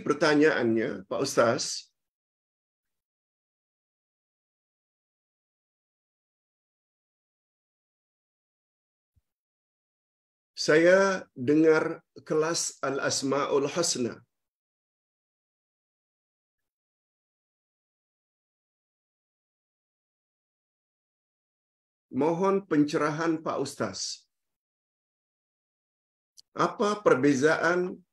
pertanyaannya, Pak Ustaz, saya dengar kelas Al-Asma'ul Husna. Mohon pencerahan Pak Ustaz. Apa perbezaan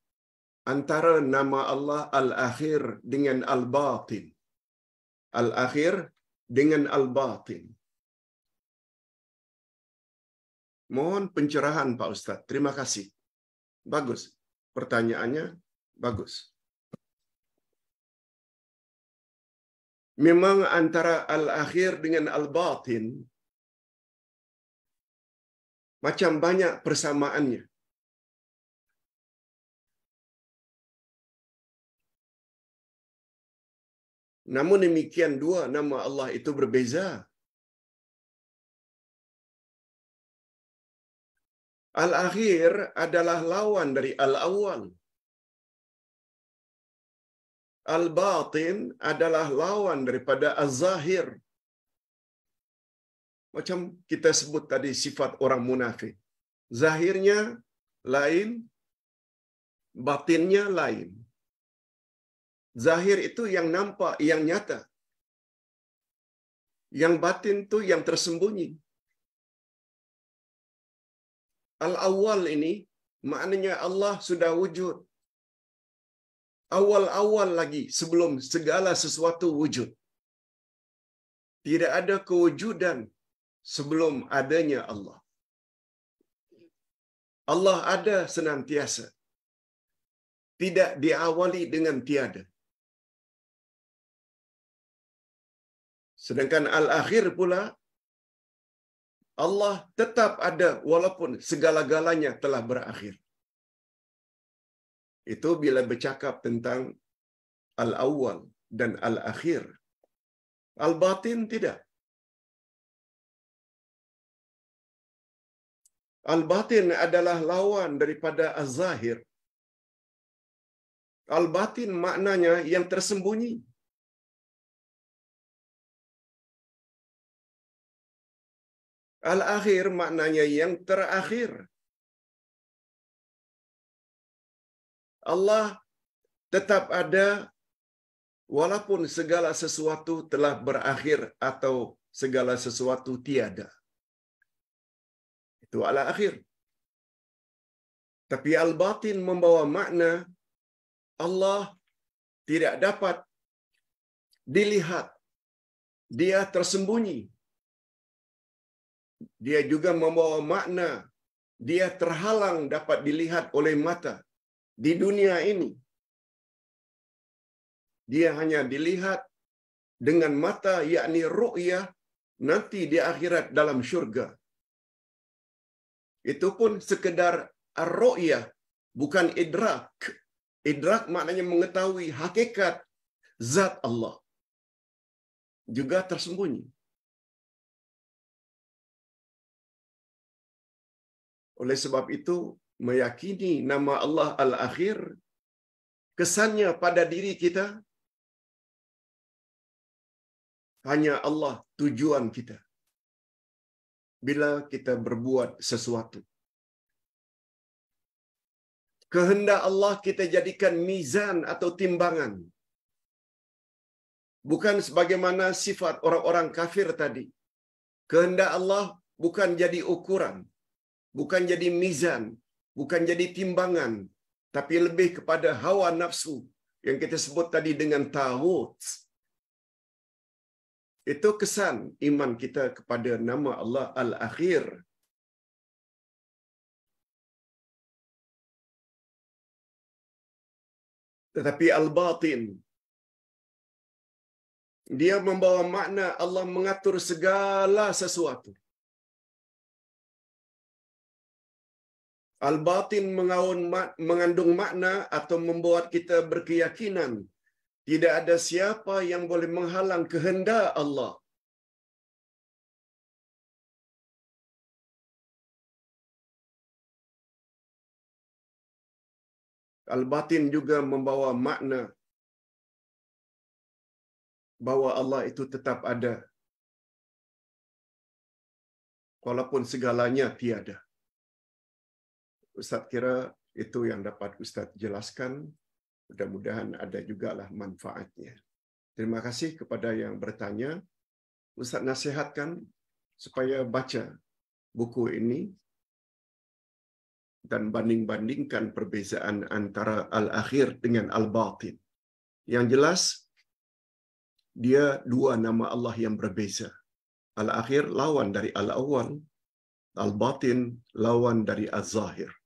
antara nama Allah Al-Akhir dengan Al-Batin. Al-Akhir dengan Al-Batin. Mohon pencerahan Pak Ustadz. Terima kasih. Bagus. Pertanyaannya bagus. Memang antara Al-Akhir dengan Al-Batin macam banyak persamaannya. Namun demikian dua nama Allah itu berbeza. Al-akhir adalah lawan dari al awal Al-batin adalah lawan daripada az-zahir. Macam kita sebut tadi sifat orang munafik. Zahirnya lain, batinnya lain. Zahir itu yang nampak, yang nyata. Yang batin itu yang tersembunyi. al awal ini maknanya Allah sudah wujud. Awal-awal lagi sebelum segala sesuatu wujud. Tidak ada kewujudan sebelum adanya Allah. Allah ada senantiasa. Tidak diawali dengan tiada. Sedangkan al-akhir pula Allah tetap ada walaupun segala-galanya telah berakhir. Itu bila bercakap tentang al-awwal dan al-akhir. Al-batin tidak. Al-batin adalah lawan daripada az-zahir. Al-batin maknanya yang tersembunyi. Al-akhir maknanya yang terakhir. Allah tetap ada walaupun segala sesuatu telah berakhir atau segala sesuatu tiada. Itu al-akhir. Tapi al-batin membawa makna Allah tidak dapat dilihat. Dia tersembunyi dia juga membawa makna. Dia terhalang dapat dilihat oleh mata di dunia ini. Dia hanya dilihat dengan mata yakni ru'yah nanti di akhirat dalam syurga. Itu pun sekedar ruyah bukan idrak. Idrak maknanya mengetahui hakikat zat Allah juga tersembunyi. Oleh sebab itu, meyakini nama Allah Al-Akhir, kesannya pada diri kita, hanya Allah tujuan kita. Bila kita berbuat sesuatu. Kehendak Allah kita jadikan mizan atau timbangan. Bukan sebagaimana sifat orang-orang kafir tadi. Kehendak Allah bukan jadi ukuran, bukan jadi mizan, bukan jadi timbangan, tapi lebih kepada hawa nafsu yang kita sebut tadi dengan tawut. Itu kesan iman kita kepada nama Allah Al-Akhir. Tetapi Al-Batin, dia membawa makna Allah mengatur segala sesuatu. Al-batin mengandung makna atau membuat kita berkeyakinan tidak ada siapa yang boleh menghalang kehendak Allah. Al-batin juga membawa makna bahawa Allah itu tetap ada walaupun segalanya tiada. Ustadz kira itu yang dapat Ustadz jelaskan. Mudah-mudahan ada juga lah manfaatnya. Terima kasih kepada yang bertanya. Ustadz nasihatkan supaya baca buku ini dan banding-bandingkan perbezaan antara al-akhir dengan al-batin. Yang jelas, dia dua nama Allah yang berbeza. Al-akhir lawan dari al-awal, al-batin lawan dari az-zahir.